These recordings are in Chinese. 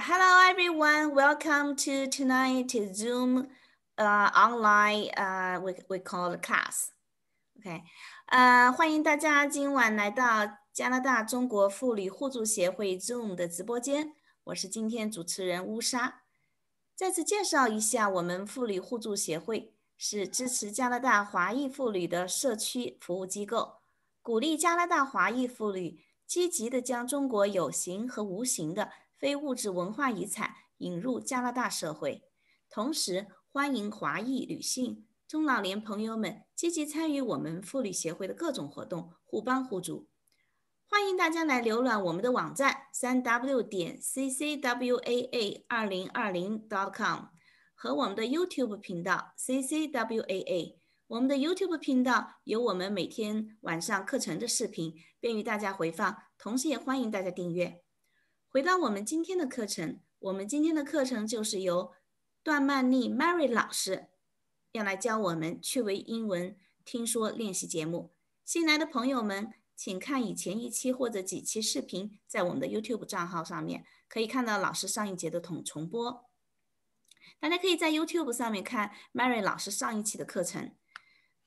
Hello everyone, welcome to tonight Zoom online. We we call the class. Okay. 呃，欢迎大家今晚来到加拿大中国妇女互助协会 Zoom 的直播间。我是今天主持人乌莎。再次介绍一下，我们妇女互助协会是支持加拿大华裔妇女的社区服务机构，鼓励加拿大华裔妇女积极的将中国有形和无形的。非物质文化遗产引入加拿大社会，同时欢迎华裔女性、中老年朋友们积极参与我们妇女协会的各种活动，互帮互助。欢迎大家来浏览我们的网站三 w 点 ccwaa 二零二零 dot com 和我们的 YouTube 频道 ccwaa。我们的 YouTube 频道有我们每天晚上课程的视频，便于大家回放。同时也欢迎大家订阅。回到我们今天的课程，我们今天的课程就是由段曼丽 Mary 老师要来教我们趣味英文听说练习节目。新来的朋友们，请看以前一期或者几期视频，在我们的 YouTube 账号上面可以看到老师上一节的统重播。大家可以在 YouTube 上面看 Mary 老师上一期的课程。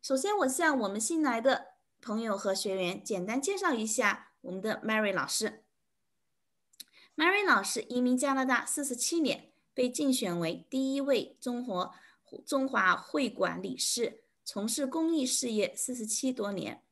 首先，我向我们新来的朋友和学员简单介绍一下我们的 Mary 老师。Mary 老师移民加拿大四十七年，被竞选为第一位中华中华会馆理事，从事公益事业四十七多年，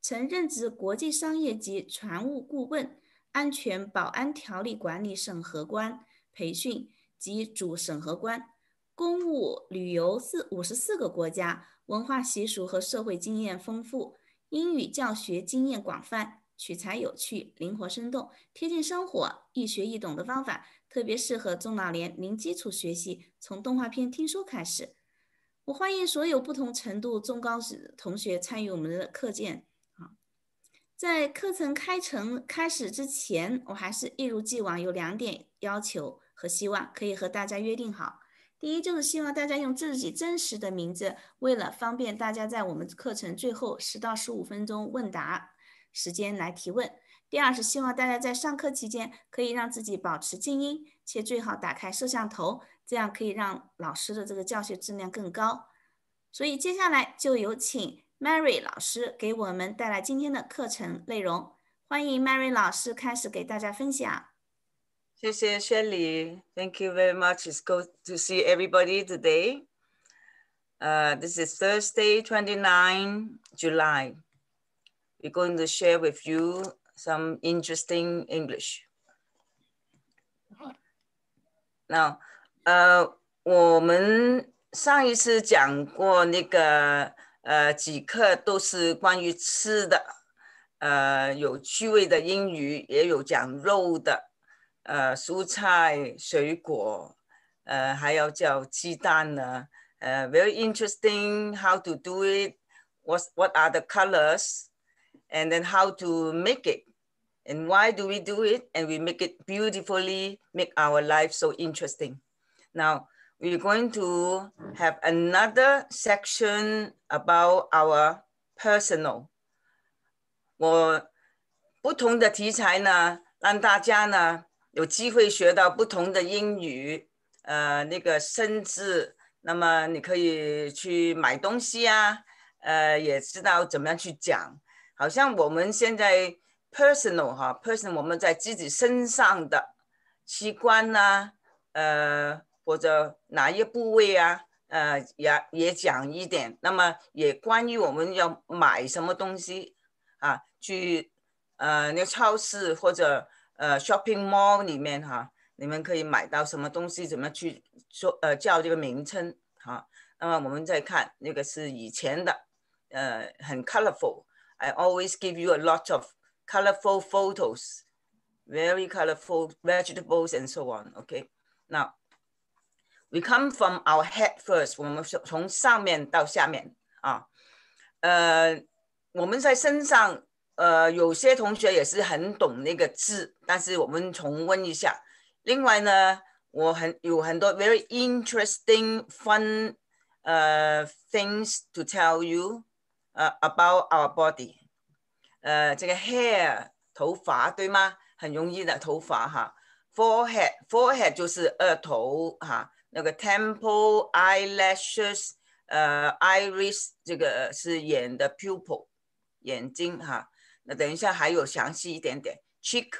曾任职国际商业及船务顾问、安全保安条例管理审核官、培训及主审核官，公务旅游四五十四个国家，文化习俗和社会经验丰富，英语教学经验广泛。取材有趣、灵活生动、贴近生活、易学易懂的方法，特别适合中老年零基础学习。从动画片、听书开始，我欢迎所有不同程度中高师同学参与我们的课件啊。在课程开程开始之前，我还是一如既往有两点要求和希望，可以和大家约定好。第一，就是希望大家用自己真实的名字，为了方便大家在我们课程最后十到十五分钟问答。时间来提问。第二是希望大家在上课期间可以让自己保持静音，且最好打开摄像头，这样可以让老师的这个教学质量更高。所以接下来就有请 Mary 老师给我们带来今天的课程内容。欢迎 Mary 老师开始给大家分享。谢谢 Shelly, thank you very much. It's good to see everybody today. Uh, this is Thursday, 29 July we're going to share with you some interesting English. Now, 呃，我们上一次讲过那个呃几课都是关于吃的，呃有趣味的英语，也有讲肉的，呃蔬菜、水果，呃还有叫鸡蛋呢。呃，very uh, interesting how to do it. What what are the colors? and then how to make it and why do we do it and we make it beautifully make our life so interesting now we're going to have another section about our personal 我不同的题材呢，让大家呢有机会学到不同的英语，呃，那个甚至那么你可以去买东西啊，呃，也知道怎么样去讲，好像我们现在 personal 哈，person 我们在自己身上的器官呐，呃，或者哪一部位啊，呃，也也讲一点。那么也关于我们要买什么东西啊，去呃那个超市或者呃 shopping mall 里面哈，你们可以买到什么东西？怎么去说呃叫这个名称哈？那么我们再看那个是以前的，呃，很 colorful。I always give you a lot of colorful photos, very colorful vegetables and so on, okay? Now, we come from our head first. first，我们从上面到下面啊，呃，我们在身上，呃，有些同学也是很懂那个字，但是我们重温一下。另外呢，我很有很多 very interesting fun，呃，things to tell you。呃，about our body，呃，这个 hair 头发对吗？很容易的头发哈。forehead forehead 就是额头哈。那个 temple eyelashes 呃 iris 这个是眼的 pupil 眼睛哈。那等一下还有详细一点点。cheek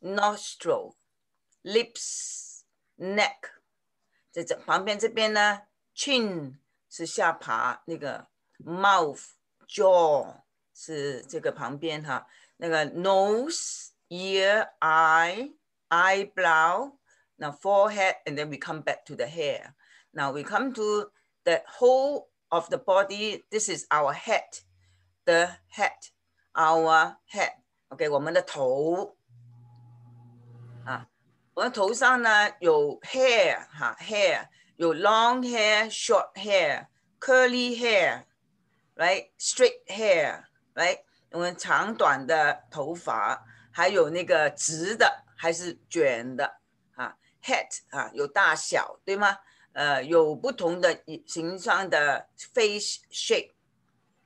nostril lips neck 在这旁边这边呢，chin 是下巴那个 mouth。jaw 是这个旁边哈，那个 forehead，and then we come back to the hair. Now we come to the whole of the body. This is our head, the head, our head. OK，我们的头啊，我们头上呢有 hair 哈 hair，有 long hair, curly hair。，right straight hair，right 我们长短的头发，还有那个直的还是卷的啊，hat 啊有大小对吗？呃，有不同的形状的 face shape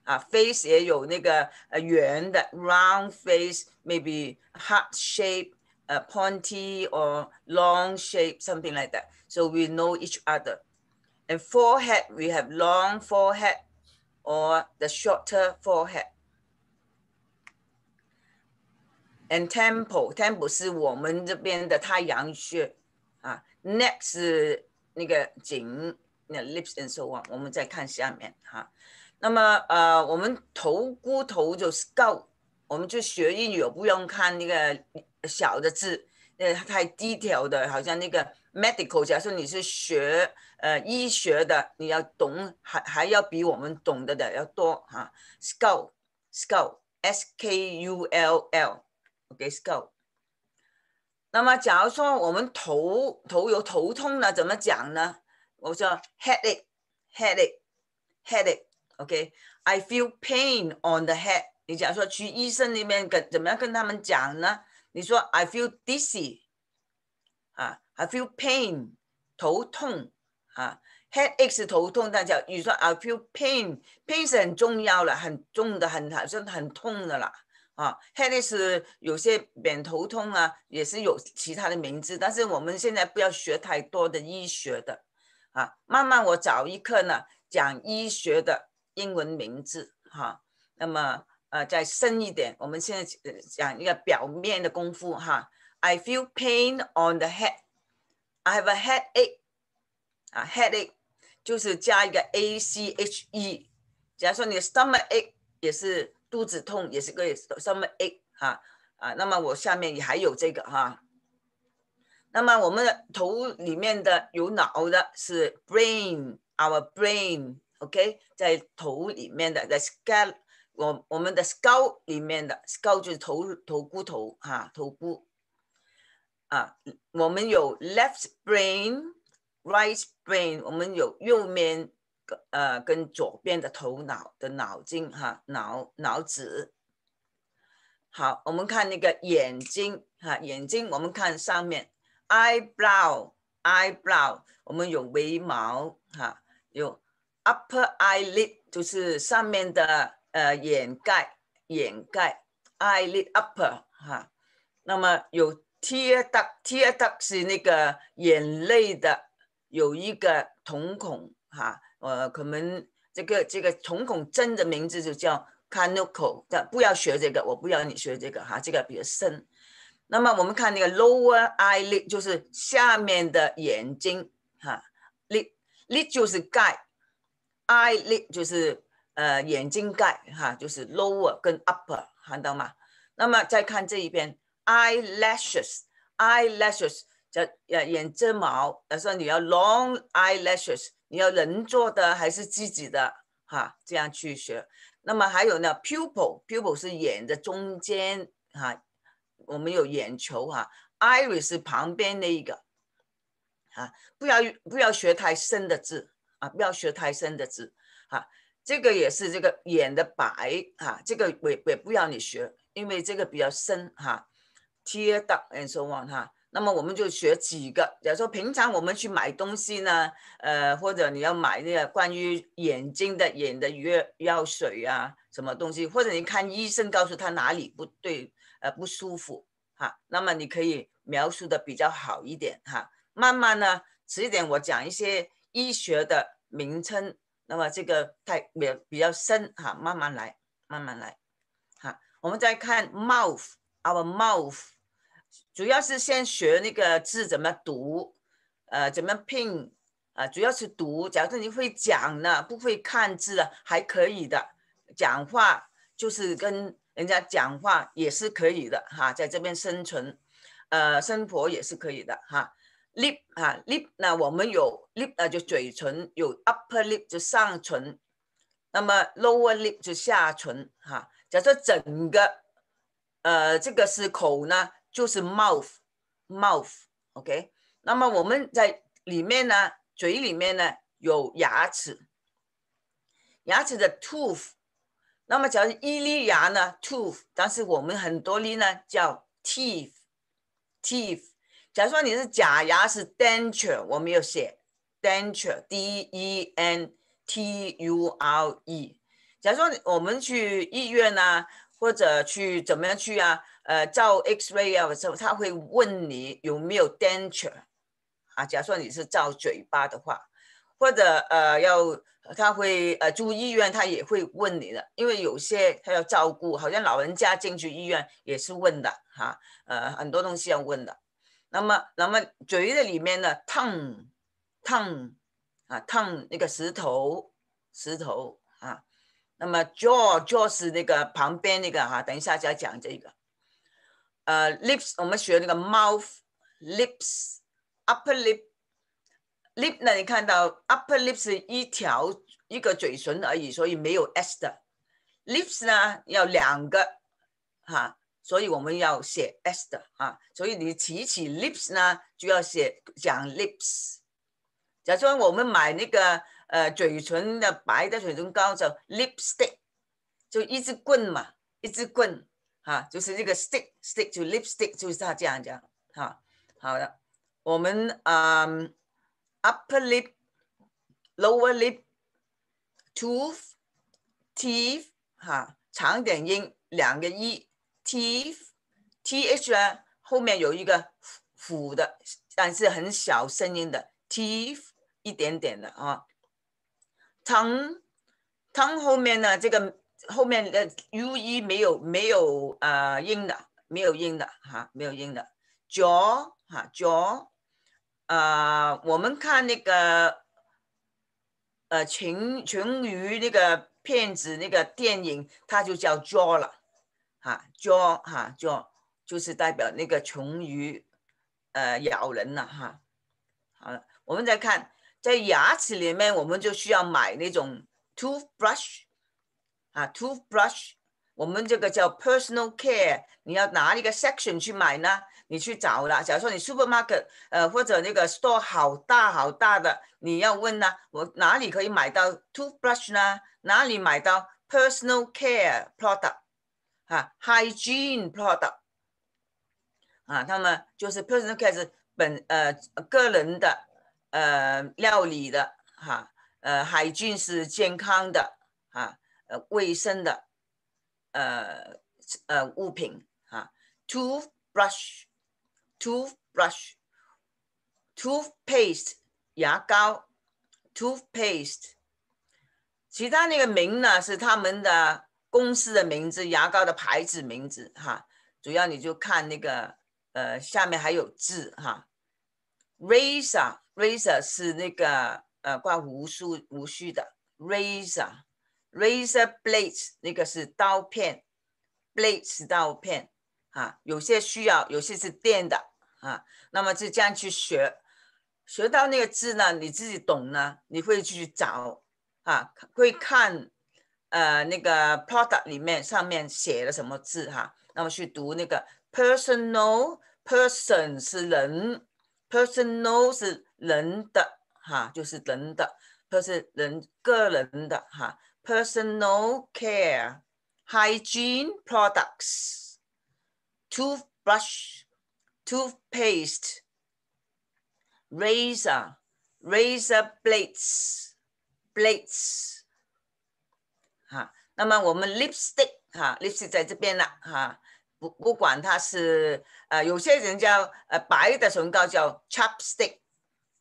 啊，face 也有那个呃圆的 round face，maybe heart shape。uh, pointy or long shape, something like that. So we know each other. And forehead, we have long forehead, or the shorter forehead. And temple, temple 是我们这边的太阳穴啊，neck 是那个颈，那 lips and so on. the on。我们再看下面哈，那么呃，我们头骨头就是 skull，我们就学英语不用看那个小的字，那太 the 的，好像那个。Medical，假如说你是学呃医学的，你要懂还还要比我们懂得的要多哈。s c u o l s c u o l s k u l l o k s c u o l 那么假如说我们头头有头痛了，怎么讲呢？我说 Headache，headache，headache，OK。I feel pain on the head。你假如说去医生那边跟怎么样跟他们讲呢？你说 I feel dizzy，啊。I feel pain，头痛啊，headache 头痛，大家，你说 I feel pain，pain 是很重要了，很重的，很好像很痛的啦啊，headache 有些扁头痛啊，也是有其他的名字，但是我们现在不要学太多的医学的啊，慢慢我找一课呢讲医学的英文名字哈，那么呃再深一点，我们现在讲一个表面的功夫哈，I feel pain on the head。I have a headache，啊，headache 就是加一个 ache。假如说你的 stomach ache 也是肚子痛，也是个 stomach ache 哈啊。那么我下面也还有这个哈。那么我们的头里面的有脑的是 brain，our brain，OK，在头里面的 the skull，我我们的 skull 里面的 skull 就是头头骨头哈，头骨。啊，我们有 left brain、right brain，我们有右面呃跟左边的头脑的脑筋哈脑脑子。好，我们看那个眼睛哈眼睛，我们看上面 eye brow、eye brow，我们有眉毛哈有 upper eyelid，就是上面的呃眼盖眼盖 eyelid upper 哈，那么有。TAD TAD 是那个眼泪的，有一个瞳孔哈，呃，可能这个这个瞳孔真的名字就叫 c a n u c o l 不要学这个，我不要你学这个哈，这个比较深。那么我们看那个 lower eyelid 就是下面的眼睛哈，lid lid 就是盖，eyelid 就是呃眼睛盖哈，就是 lower 跟 upper 看到吗？那么再看这一边。eye lashes, eye lashes 叫眼眼睫毛。他说你要 long eye lashes，你要人做的还是自己的？哈，这样去学。那么还有呢，pupil, pupil 是眼的中间哈，我们有眼球哈，iris 是旁边那一个，啊，不要不要学太深的字啊，不要学太深的字，哈，这个也是这个眼的白哈，这个也也不要你学，因为这个比较深哈。贴的 and so on 哈，那么我们就学几个。假如说平常我们去买东西呢，呃，或者你要买那个关于眼睛的眼的药药水啊，什么东西，或者你看医生告诉他哪里不对，呃，不舒服哈，那么你可以描述的比较好一点哈。慢慢呢，迟一点我讲一些医学的名称，那么这个太比比较深哈，慢慢来，慢慢来，哈。我们再看 mouth。Our mouth，主要是先学那个字怎么读，呃，怎么拼，啊，主要是读。假设你会讲呢，不会看字啊，还可以的。讲话就是跟人家讲话也是可以的哈，在这边生存，呃，生活也是可以的哈。Lip 啊，lip，那我们有 lip 啊，就嘴唇有 upper lip 就上唇，那么 lower lip 就下唇哈。假设整个呃，这个是口呢，就是 mouth，mouth，OK。那么我们在里面呢，嘴里面呢有牙齿，牙齿的 tooth。那么假如一粒牙呢，tooth，但是我们很多粒呢叫 teeth，teeth。假如说你是假牙，是 denture，我们要写 denture，D E N T U R E。假如说我们去医院呢？或者去怎么样去啊？呃，照 X-ray 啊的时候，他会问你有没有 d e n t r e 啊。假设你是照嘴巴的话，或者呃要他会呃住医院，他也会问你的，因为有些他要照顾，好像老人家进去医院也是问的哈。呃，很多东西要问的。那么，那么嘴的里面呢烫烫啊烫那个石头石头。那么 jaw jaw 是那个旁边那个哈，等一下就要讲这个。呃，lips 我们学那个 mouth lips upper lip lip，那你看到 upper lip 是一条一个嘴唇而已，所以没有 s 的。lips 呢要两个哈，所以我们要写 s 的哈。所以你提起 lips 呢就要写讲 lips。假说我们买那个。呃，嘴唇的白的嘴唇膏叫 lipstick，就一支棍嘛，一支棍，哈，就是这个 stick，stick 就 lipstick 就是它这样子啊。好的，我们啊，upper lip，lower lip，tooth，teeth，哈，长点音，两个一，teeth，t h 呢后面有一个辅的，但是很小声音的，teeth，一点点的啊。汤，汤后面呢？这个后面的 u e 没有没有呃音的没有音的哈，没有音的。jaw 哈 jaw，呃，我们看那个呃，群群鱼那个片子那个电影，它就叫 jaw 了，哈 jaw 哈 jaw，就是代表那个穷鱼呃咬人了哈。好了，我们再看。在牙齿里面，我们就需要买那种 toothbrush，啊，toothbrush，我们这个叫 personal care，你要拿一个 section 去买呢，你去找了。假如说你 supermarket，呃，或者那个 store 好大好大的，你要问呢，我哪里可以买到 toothbrush 呢？哪里买到 personal care product，啊，hygiene product，啊，那么就是 personal care 是本呃个人的。呃，料理的哈，呃，海军是健康的哈，呃，卫生的，呃，呃，物品哈，toothbrush，toothbrush，toothpaste，牙膏，toothpaste，其他那个名呢是他们的公司的名字，牙膏的牌子名字哈，主要你就看那个呃下面还有字哈，rasa。Razor 是那个呃挂无须无须的，Razor Razor blade s 那个是刀片，blade 是刀片啊。有些需要，有些是电的啊。那么就这样去学，学到那个字呢，你自己懂呢，你会去找啊，会看呃那个 product 里面上面写了什么字哈。那么去读那个 personal person 是人，personal 是人的哈，就是人的，或是人个人的哈，personal care hygiene products, toothbrush, toothpaste, razor, razor blades, blades。哈，那么我们 lipstick 哈，lipstick 在这边了哈，不不管它是呃，有些人叫呃，白的唇膏叫 chopstick。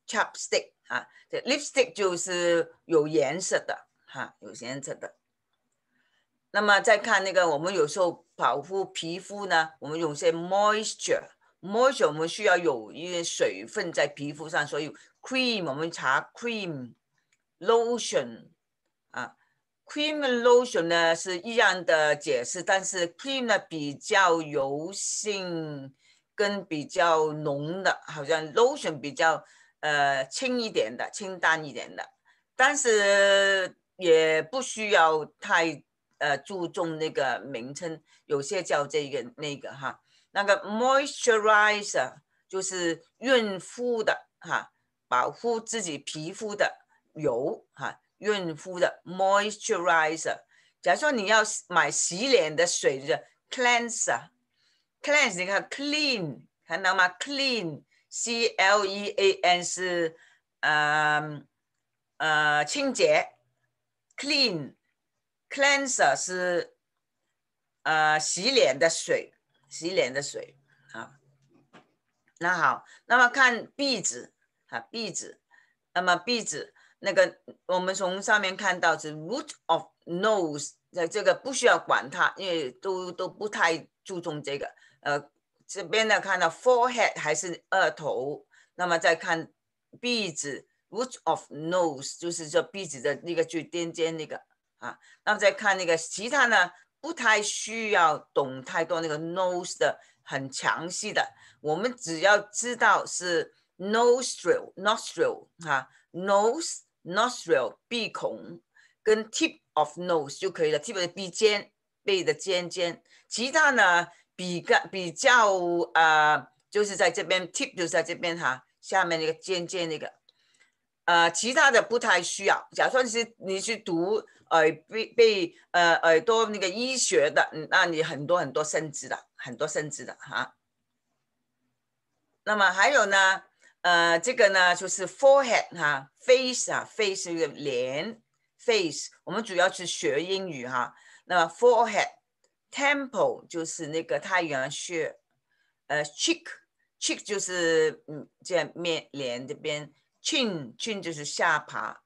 Chapstick 啊，这 lipstick 就是有颜色的哈，有颜色的。那么再看那个，我们有时候保护皮肤呢，我们用些 moisture，moisture 我们需要有一些水分在皮肤上，所以 cream 我们查 cream，lotion 啊，cream lotion 呢是一样的解释，但是 cream 呢比较油性，跟比较浓的，好像 lotion 比较。呃，轻一点的，清淡一点的，但是也不需要太呃注重那个名称，有些叫这个那个哈，那个 moisturizer 就是润肤的哈，保护自己皮肤的油哈，润肤的 moisturizer。假如说你要买洗脸的水，就是 cleanser，cleans e 你看 clean，看到吗？clean。C L E A N 是呃呃清洁，clean cleanser 是呃洗脸的水，洗脸的水啊。那好，那么看壁纸啊，壁纸。那么壁纸那个，我们从上面看到是 root of nose，那这个不需要管它，因为都都不太注重这个呃。这边呢，看到 forehead 还是额头，那么再看鼻子，root of nose 就是说鼻子的那个最尖尖那个啊。那么再看那个其他呢，不太需要懂太多那个 nose 的很详细的，我们只要知道是 nostril nostril 哈，nose nostril 鼻孔，跟 tip of nose 就可以了，t i p 的鼻尖，背的尖尖，其他呢。比个比较啊，就是在这边 tip，就是在这边哈，下面那个尖尖那个，呃，其他的不太需要。假设是你去读耳被被呃耳朵那个医学的，那你很多很多生殖的，很多生殖的哈。那么还有呢，呃，这个呢就是 forehead 哈，face 啊，face 个脸，face，我们主要是学英语哈。那么 forehead。Temple 就是那个太阳穴，呃，cheek cheek 就是嗯，在面脸这边，chin chin 就是下巴，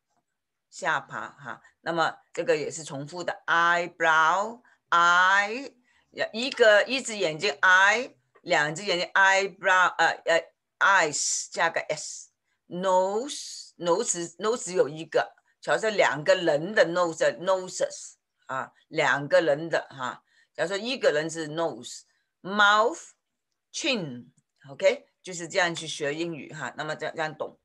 下巴哈。那么这个也是重复的，eyebrow eye 一个一只眼睛，eye 两只眼睛，eyebrow 呃呃，eyes 加个 s，nose nose nose 只有一个，瞧这两个人的 nose noses 啊，两个人的哈。假如说一个人是 nose, mouth, chin, OK，就是这样去学英语哈。那么这样这样懂。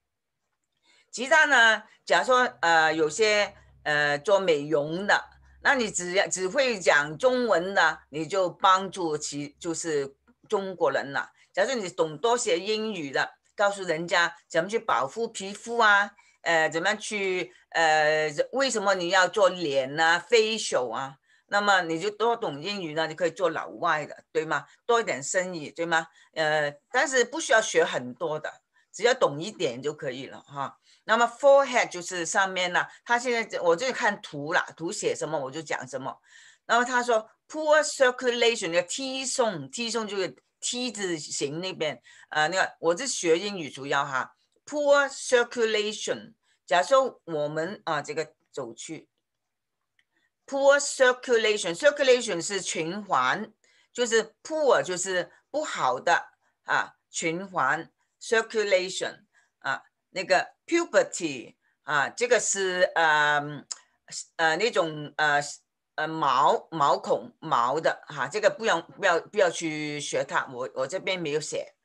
其他呢？假如说呃有些呃做美容的，那你只要只会讲中文的，你就帮助其就是中国人了。假如说你懂多些英语的，告诉人家怎么去保护皮肤啊，呃，怎么去呃为什么你要做脸呐、facial 啊？那么你就多懂英语呢，你可以做老外的，对吗？多一点生意，对吗？呃，但是不需要学很多的，只要懂一点就可以了哈。那么 forehead 就是上面呢，他现在我这里看图了，图写什么我就讲什么。然后他说 poor circulation，那个 T 送 T 送就是 T 字形那边，呃，那个我是学英语主要哈。poor circulation，假设我们啊这个走去。Poor circulation，circulation 是循环，就是 poor 就是不好的啊。循环 circulation 啊，那个 p u b e r t y 啊，这个是呃呃那种呃呃毛毛孔毛的哈。这个不用不要不要去学它，我我这边没有写。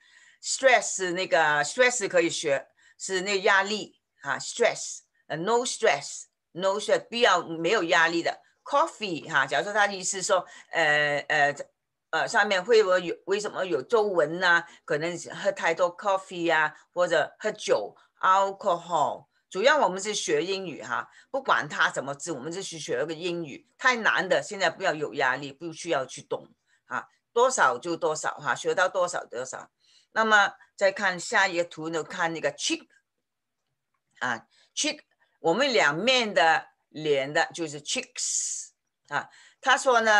Stress 那个 stress 可以学，是那压力啊。Stress 呃，no stress，no stress 必要没有压力的。coffee 哈，假如说他的意思说，呃呃呃，上面会不会有为什么有皱纹呢？可能喝太多 coffee 呀，或者喝酒 alcohol。主要我们是学英语哈，不管它怎么治，我们就是学个英语，太难的现在不要有压力，不需要去懂啊，多少就多少哈，学到多少多少。那么再看下一个图呢，看那个 cheek 啊，cheek，我们两面的。脸的就是 chicks 啊，他说呢，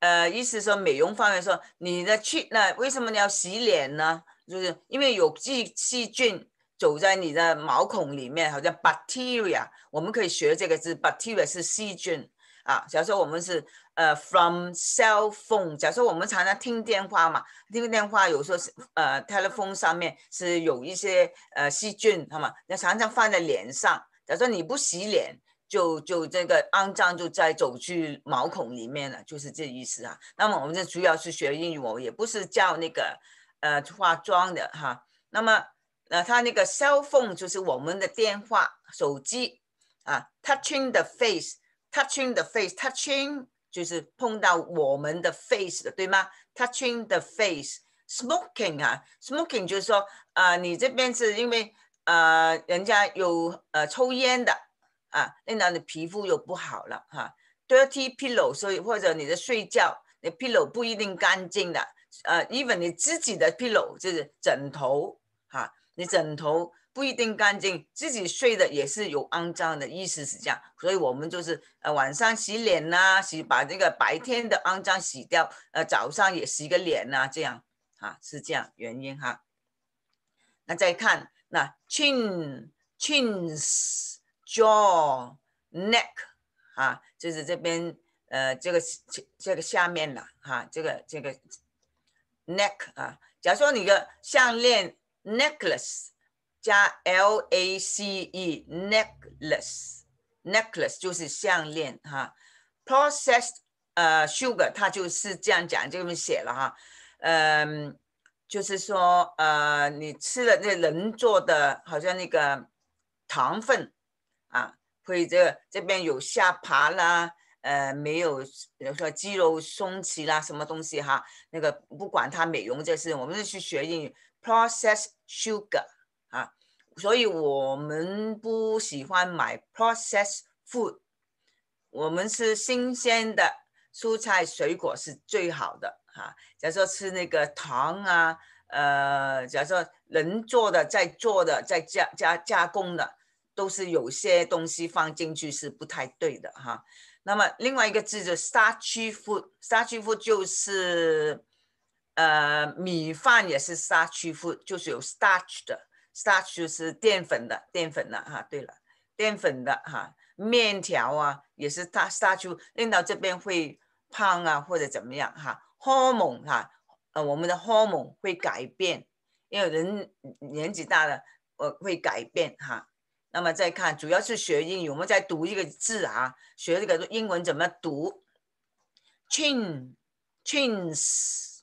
呃，意思说美容方面说你的 c h i c k 那为什么你要洗脸呢？就是因为有细细菌走在你的毛孔里面，好像 bacteria，我们可以学这个字，bacteria 是细菌啊。假如说我们是呃 from cell phone，假如说我们常常听电话嘛，听电话有时候是呃 telephone 上面是有一些呃细菌，好嘛，那常常放在脸上，假如说你不洗脸。就就这个肮脏就在走去毛孔里面了，就是这意思啊。那么我们这主要是学英语，我也不是教那个呃化妆的哈。那么呃，他那个 cell phone 就是我们的电话手机啊。Touching the face, touching the face, touching 就是碰到我们的 face 的，对吗？Touching the face, smoking 啊，smoking 就是说啊，你这边是因为呃人家有呃抽烟的。啊，那你的皮肤又不好了哈。Dirty pillow，所以或者你的睡觉，你 pillow 不一定干净的。呃，even 你自己的 pillow 就是枕头哈，你枕头不一定干净，自己睡的也是有肮脏的意思是这样。所以我们就是呃晚上洗脸呐，洗把这个白天的肮脏洗掉。呃，早上也洗个脸呐，这样啊，是这样原因哈。那再看那 c h i n s c h i n s jaw neck 啊，就是这边呃，这个这个下面的哈，这个这个 neck 啊。假如说你的项链 necklace 加 l a c e necklace necklace 就是项链哈。processed 呃 sugar 它就是这样讲，这边写了哈，嗯，就是说呃，你吃了那人做的好像那个糖分。啊，会这这边有下爬啦，呃，没有比如说肌肉松弛啦，什么东西哈？那个不管它美容这事，我们去学英语，process sugar 啊，所以我们不喜欢买 p r o c e s s food，我们吃新鲜的蔬菜水果是最好的啊。假如说吃那个糖啊，呃，假如说人做的、在做的、在加加加工的。都是有些东西放进去是不太对的哈，那么另外一个字就砂曲 f o 曲 d 就是，呃，米饭也是 o 曲 d 就是有 starch 的，starch 就是淀粉的，淀粉的哈。对了，淀粉的哈，面条啊也是 starch，令到这边会胖啊或者怎么样哈，hormon e 哈，呃，我们的 hormon e 会改变，因为人年纪大了，呃，会改变哈。那么再看，主要是学英语，我们再读一个字啊，学这个英文怎么读？Chin，Chins，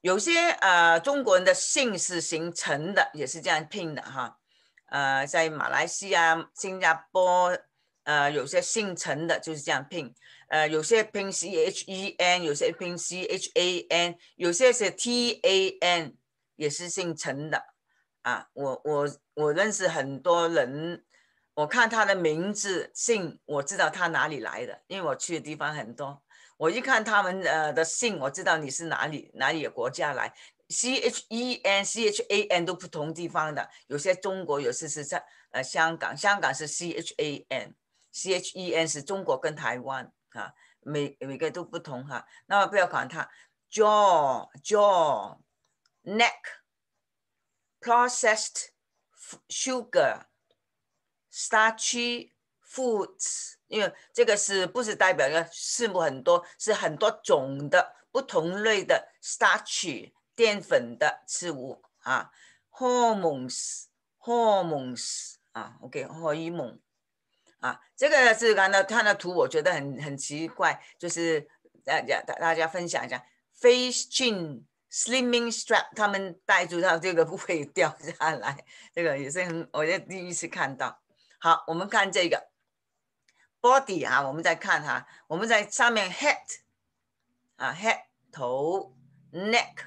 有些呃中国人的姓是姓陈的，也是这样拼的哈。呃，在马来西亚、新加坡，呃有些姓陈的就是这样拼。呃，有些拼 C H E N，有些拼 C H A N，有些是 T A N，也是姓陈的啊。我我。我认识很多人，我看他的名字姓，我知道他哪里来的，因为我去的地方很多。我一看他们呃的姓，我知道你是哪里哪里国家来。C H E N C H A N 都不同地方的，有些中国，有些是在呃香港，香港是 C H A N C H E N 是中国跟台湾啊，每每个都不同哈。那么不要管他，jaw jaw neck processed。sugar, starch, y foods，因为这个是不是代表个数目很多，是很多种的不同类的 starch y 淀粉的植物啊。hormones, hormones 啊，OK，荷尔蒙啊，这个是看到看到图，我觉得很很奇怪，就是大家大大家分享一下 f i s h chin。Slimming strap，他们戴住它，这个不会掉下来。这个也是很，我也第一次看到。好，我们看这个 body 啊，我们再看哈，我们在上面 head 啊，head 头，neck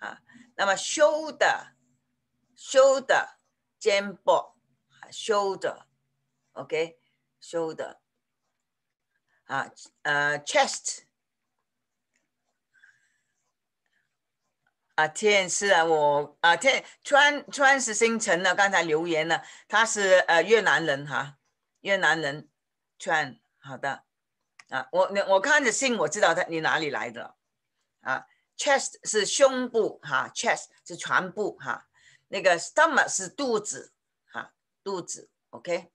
啊，那么 shoulder，shoulder 肩膀，shoulder，OK，shoulder 啊呃 chest。啊，天是啊，我啊，天川川是星辰呢，刚才留言了，他是呃越南人哈，越南人川好的，啊，我那我看着信我知道他你哪里来的，啊，chest 是胸部哈，chest 是全部哈，那个 stomach 是肚子哈，肚子，OK，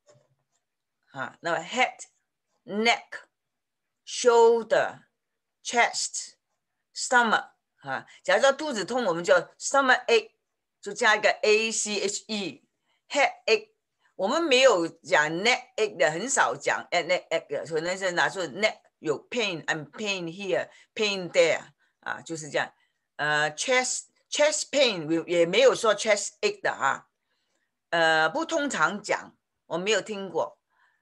啊，那么 head，neck，shoulder，chest，stomach。啊，假如说肚子痛，我们就 s summer e g a，就加一个 a c h e。head a，我们没有讲 neck a 的，很少讲。哎，neck a，可能是拿出 neck 有 pain and pain here，pain there 啊，就是这样。呃，chest chest pain 也也没有说 chest a 的啊，呃，不通常讲，我没有听过。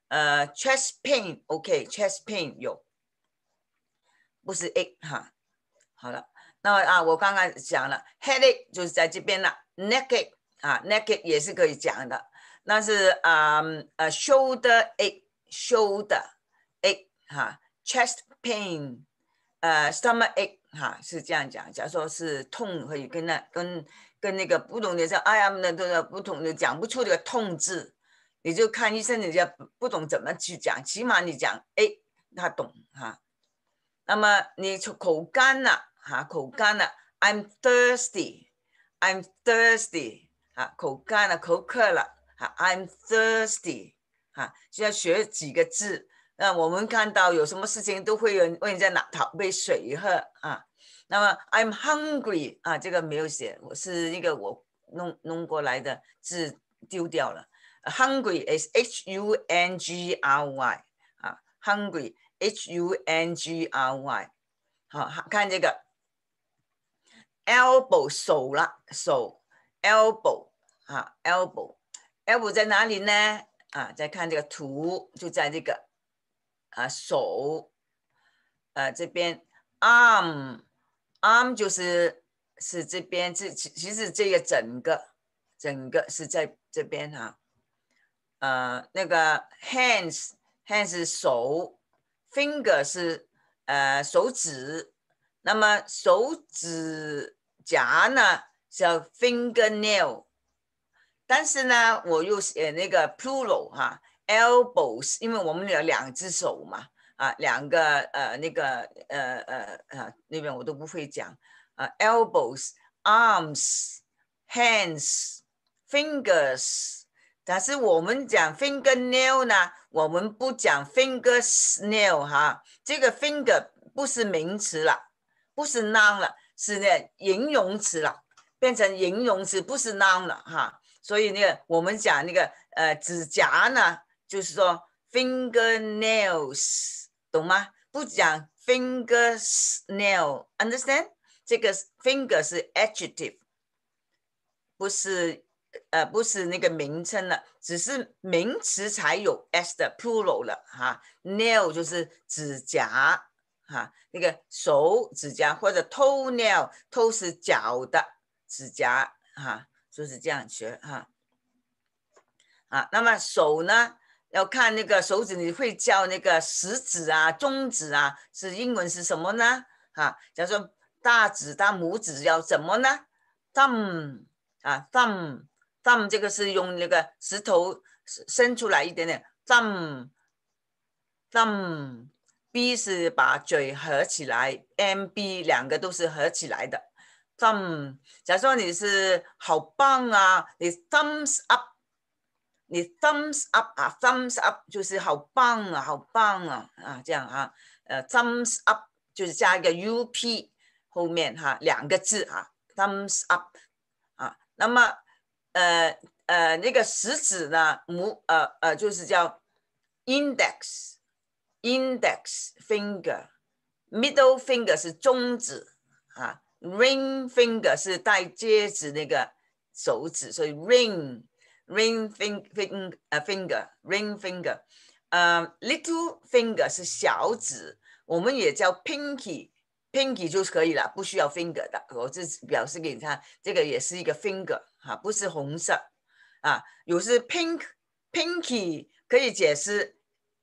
呃，chest pain OK，chest pain 有，不是 a 哈，好了。那啊，我刚刚讲了，headache 就是在这边了，neckache 啊，neckache 也是可以讲的。那是啊呃，shoulder ache，shoulder ache 哈，chest pain，呃，stomach ache 哈，是这样讲。假如说是痛，可以跟那跟跟那个不懂的 I 哎呀，那都是不懂的，讲不出这个痛字，你就看医生，人家不懂怎么去讲，起码你讲哎，他懂哈。那么你口干了。哈，口干了，I'm thirsty，I'm thirsty。哈，口干了，口渴了。哈，I'm thirsty。哈，就要学几个字。那我们看到有什么事情，都会有问人家拿讨杯水喝。啊，那么 I'm hungry。啊，这个没有写，我是一个我弄弄过来的字丢掉了。Hungry is H-U-N-G-R-Y。啊，hungry，H-U-N-G-R-Y。好，看这个。elbow 手了，手，elbow 啊 elbow，elbow 在哪里呢？啊，再看这个图，就在这个啊手，呃这边 arm，arm 就是是这边，其其实这个整个整个是在这边哈，呃那个 hands hands 手，finger 是呃手指。那么手指甲呢？叫 fingernail，但是呢，我又写那个 p l u r a l 哈 elbows，因为我们有两只手嘛，啊，两个呃那个呃呃呃那边我都不会讲啊 elbows arms hands fingers，但是我们讲 fingernail 呢，我们不讲 fingernail 哈，这个 finger 不是名词了。不是 noun 了，是那形容词了，变成形容词，不是 noun 了哈。所以那个我们讲那个呃指甲呢，就是说 fingernails，懂吗？不讲 fingernail，understand？这个 finger 是 adjective，不是呃不是那个名称了，只是名词才有 s 的 plural 了哈。nail 就是指甲。哈，那个手指甲或者 toenail，是脚的指甲，哈，就是这样学哈。啊，那么手呢，要看那个手指，你会叫那个食指啊、中指啊，是英文是什么呢？哈，假如说大指、大拇指要怎么呢？Thumb，啊，thumb，thumb 这个是用那个石头伸出来一点点，thumb，thumb。B 是把嘴合起来，M、B 两个都是合起来的。Thumb，假说你是好棒啊，你 Thumbs up，你 Thumbs up 啊，Thumbs up 就是好棒啊，好棒啊啊这样啊，呃，Thumbs up 就是加一个 up 后面哈两个字啊，Thumbs up 啊，那么呃呃那个食指呢，拇呃呃就是叫 index。Index finger, middle finger 是中指啊，ring finger 是戴戒指那个手指，所以 ring ring finger finger ring finger，呃 little finger 是小指，我们也叫 pinky pinky 就可以了，不需要 finger 的。我这表示给你看，这个也是一个 finger 哈，不是红色啊。有时 pink pinky 可以解释。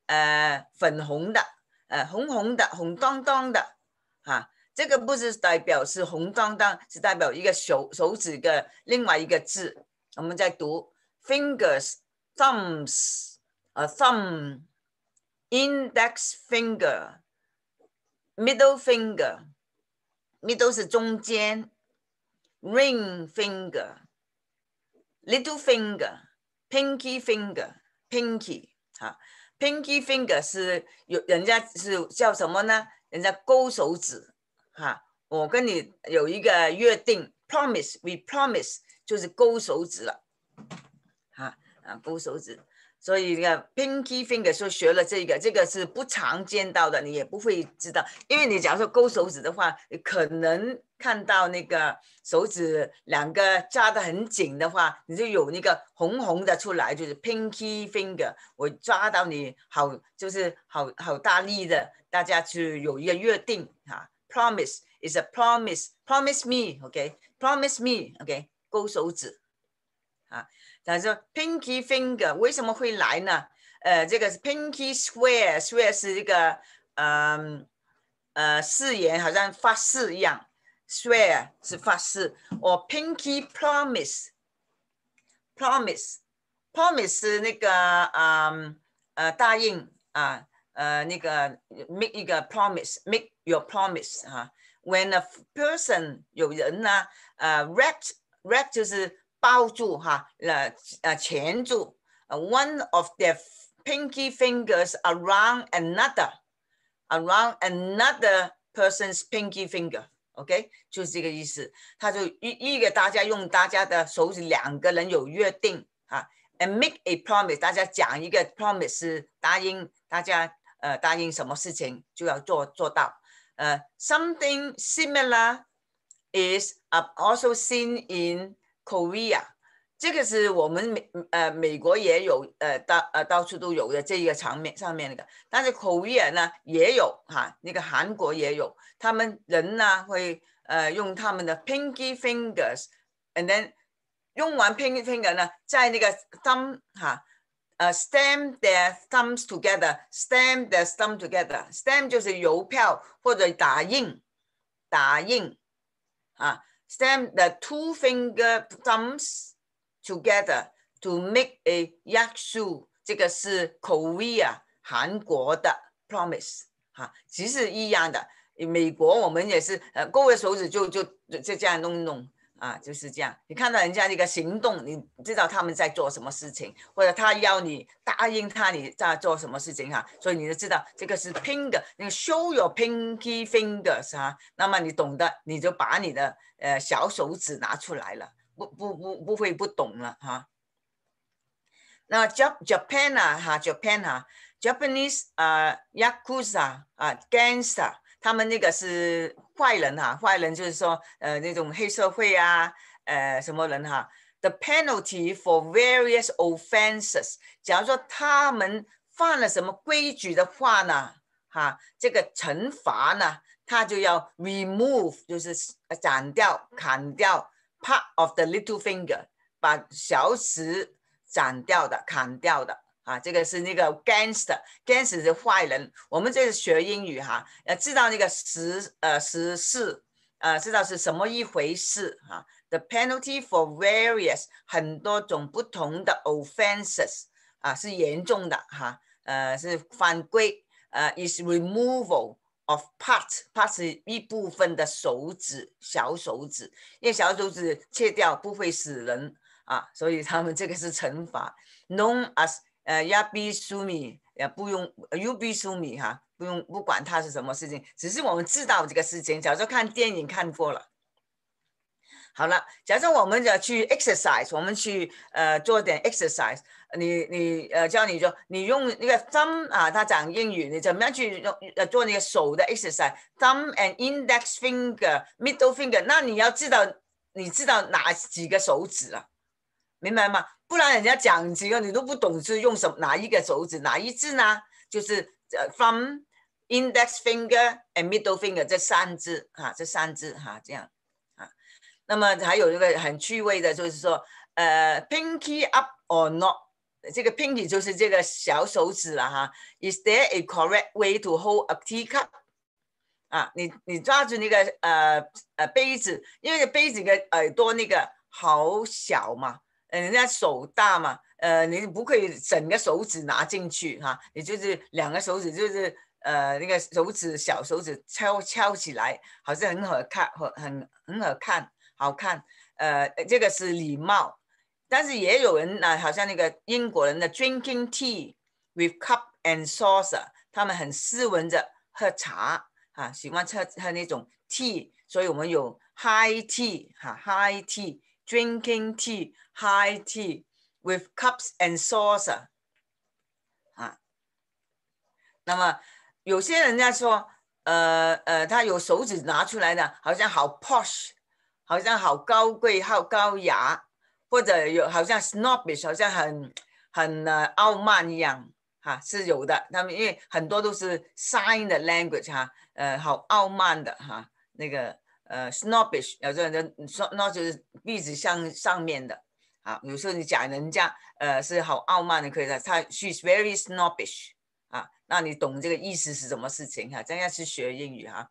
呃，粉红的，呃，红红的，红当当的，哈，这个不是代表是红当当，是代表一个手手指的另外一个字。我们在读 fingers, thumbs，啊，thumb, index finger, middle finger, middle 是中间，ring finger, little finger, pinky finger, pinky，哈。Pinky finger 是有人家是叫什么呢？人家勾手指，哈，我跟你有一个约定，Promise，we promise，就是勾手指了，哈啊，勾手指，所以你看，Pinky finger 说学了这个，这个是不常见到的，你也不会知道，因为你假如说勾手指的话，可能。看到那个手指两个扎得很紧的话，你就有那个红红的出来，就是 pinky finger。我抓到你好，就是好好大力的，大家去有一个约定啊，promise is a promise，promise me，OK，promise me，OK，勾手指啊。他说 pinky finger 为什么会来呢？呃，这个是 pinky swear，swear 是一个嗯呃誓言，好像发誓一样。swear 是发誓，or pinky promise. promise 是那个嗯呃答应啊呃那个 make 一个 make your promise When a person 有人呢呃 wrapped wrap One of their pinky fingers around another around another person's pinky finger。OK，就是这个意思。他就预预给大家用大家的手指，两个人有约定啊，and make a promise，大家讲一个 promise，答应大家呃答应什么事情就要做做到。呃，something similar is also seen in Korea。这个是我们美呃美国也有呃到呃到处都有的这一个场面上面那个，但是口译呢也有哈，那个韩国也有，他们人呢会呃用他们的 pinky fingers，and then 用完 pinky f i n g e r 呢，在那个 thumb 哈呃 stamp their thumbs together，stamp their thumbs together，stamp 就是邮票或者打印，打印，啊 stamp the two finger thumbs。Together to make a yaksu，这个是 Korea 韩国的 promise 哈，其实一样的，美国我们也是，呃，勾个手指就就就这样弄弄啊，就是这样。你看到人家那个行动，你知道他们在做什么事情，或者他要你答应他你在做什么事情哈，所以你就知道这个是 pin 的，你 show your pinky finger s 哈，那么你懂得，你就把你的呃小手指拿出来了。不不不不会不懂了哈。那 J p Japan 啊哈 Japan 啊 Japanese 啊 Yakuza 啊 Gangster，他们那个是坏人哈，坏人就是说呃那种黑社会啊呃什么人哈。The penalty for various offences，假如说他们犯了什么规矩的话呢哈，这个惩罚呢，他就要 remove 就是斩掉砍掉。part of the little finger，把小指斩掉的、砍掉的啊，这个是那个 gangster，gangster 是坏人。我们这是学英语哈，要知道那个十呃十四呃知道是什么一回事啊。The penalty for various 很多种不同的 offenses 啊是严重的哈，呃是犯规，呃 is removal。part part 是一部分的手指，小手指，因为小手指切掉不会死人啊，所以他们这个是惩罚。Known as 呃，Yabisumi，也不用 y Ubisumi 哈，不用不管它是什么事情，只是我们知道这个事情。假设看电影看过了，好了，假设我们要去 exercise，我们去呃做点 exercise。你你呃，教你说你用那个 thumb 啊，他讲英语，你怎么样去用呃做那个手的 exercise？thumb and index finger, middle finger，那你要知道你知道哪几个手指啊，明白吗？不然人家讲几个你都不懂，是用什么哪一个手指哪一只呢？就是呃 thumb, index finger and middle finger 这三只哈，这三只哈这样啊。那么还有一个很趣味的，就是说呃，pinky up or not？这个 pinky 就是这个小手指了哈。Is there a correct way to hold a teacup？啊，你你抓住那个呃呃杯子，因为杯子的耳朵那个好小嘛，人家手大嘛，呃，你不可以整个手指拿进去哈。你就是两个手指，就是呃那个手指小手指翘翘起来，好像很好看，很很很好看，好看。呃，这个是礼貌。但是也有人啊，好像那个英国人的 drinking tea with cup and saucer，他们很斯文着喝茶啊，喜欢喝喝那种 tea，所以我们有 high tea 哈 high tea drinking tea high tea with cups and saucer，啊，那么有些人家说，呃呃，他有手指拿出来的，好像好 posh，好像好高贵，好高雅。或者有好像 snobbish，好像很很呃傲慢一样，哈，是有的。他们因为很多都是 sign 的 language 哈，呃，好傲慢的哈，那个呃 snobbish 有时候说那就是鼻子向上面的，啊，有时候你讲人家呃是好傲慢的，可以的，他 she's very snobbish，啊，那你懂这个意思是什么事情哈？这样去学英语哈。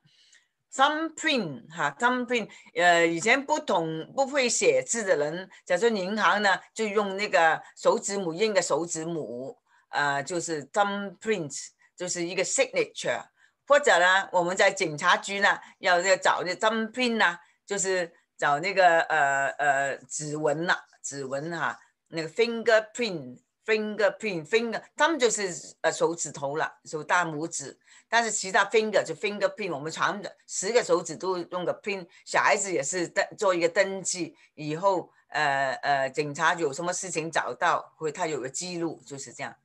thumbprint 哈，thumbprint，呃，以前不懂不会写字的人，假设说银行呢，就用那个手指母印的手指母，呃，就是 thumbprint，就是一个 signature，或者呢，我们在警察局呢，要要找那 thumbprint 呢，就是找那个呃呃指纹呐，指纹哈，那个 fingerprint，fingerprint，finger，他们就是呃手指头了，手大拇指。但是其他 finger 就 finger pin，r t 我们常的十个手指都用个 pin，小孩子也是登做一个登记，以后呃呃警察有什么事情找到，会他有个记录，就是这样。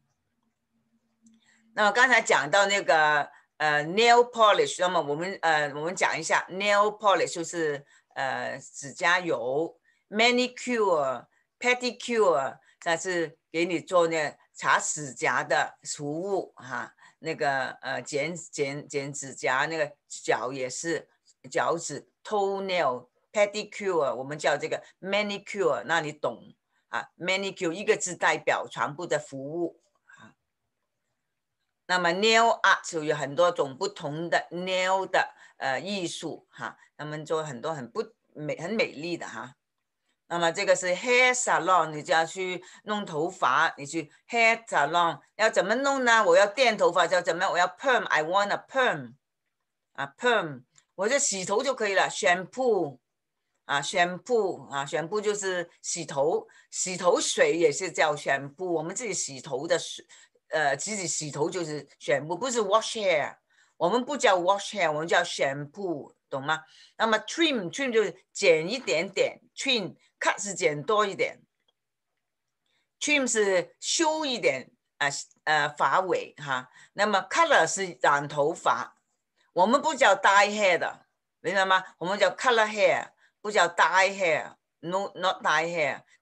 那么刚才讲到那个呃 nail polish，那么我们呃我们讲一下 nail polish 就是呃指甲油 manicure pedicure，它是给你做那擦指甲的服务哈。那个呃，剪剪剪指甲，那个脚也是脚趾 （toe nail），pedicure，我们叫这个 manicure，那你懂啊？manicure 一个字代表全部的服务啊。那么，nail art 属于很多种不同的 nail 的呃艺术哈，他们做很多很不美、很美丽的哈。那么这个是 hair salon，你就要去弄头发，你去 hair salon，要怎么弄呢？我要电头发叫怎么？我要 perm，I want a perm，啊 perm，我就洗头就可以了，shampoo，啊 shampoo，啊 shampoo 就是洗头，洗头水也是叫 shampoo。我们自己洗头的水，呃，自己洗头就是 shampoo，不是 wash hair，我们不叫 wash hair，我们叫 shampoo，懂吗？那么 trim，trim 就是剪一点点，trim。Cut 是剪多一点，Trim 是修一点啊，呃，发尾哈。那么 Color 是染头发，我们不叫 Dye Hair 的，明白吗？我们叫 Color Hair，不叫 Dye Hair，No Not Dye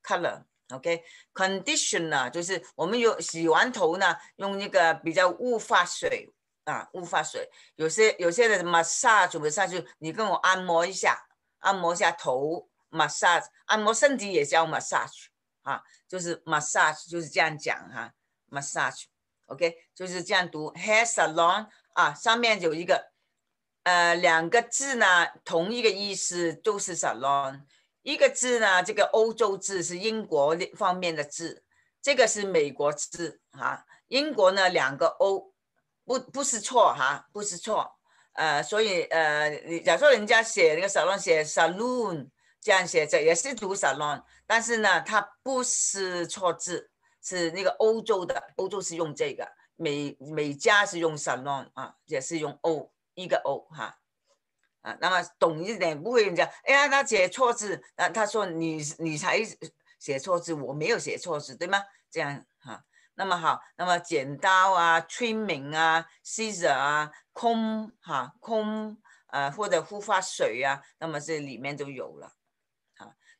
Hair，Color。OK，Condition 呢，就是我们有洗完头呢，用那个比较雾发水啊，雾发水。有些有些的什么 Massage，Massage，你跟我按摩一下，按摩一下头。massage 按摩身体也叫 massage 啊，就是 massage 就是这样讲哈，massage，OK 就是这样读，hair salon 啊，上面有一个呃两个字呢，同一个意思都是 salon，一个字呢，这个欧洲字是英国方面的字，这个是美国字啊，英国呢两个 o 不不是错哈，不是错，呃所以呃，假如说人家写那个 salon 写 saloon。这样写，着，也是读 salon，但是呢，它不是错字，是那个欧洲的，欧洲是用这个，美美加是用 salon 啊，也是用 o 一个 o 哈啊，那么懂一点，不会人家，哎呀，他写错字，那他说你你才写错字，我没有写错字，对吗？这样哈，那么好，那么剪刀啊，trimming 啊，s c i s s o r 啊，comb 哈，comb，呃，或者护发水呀，那么这里面都有了。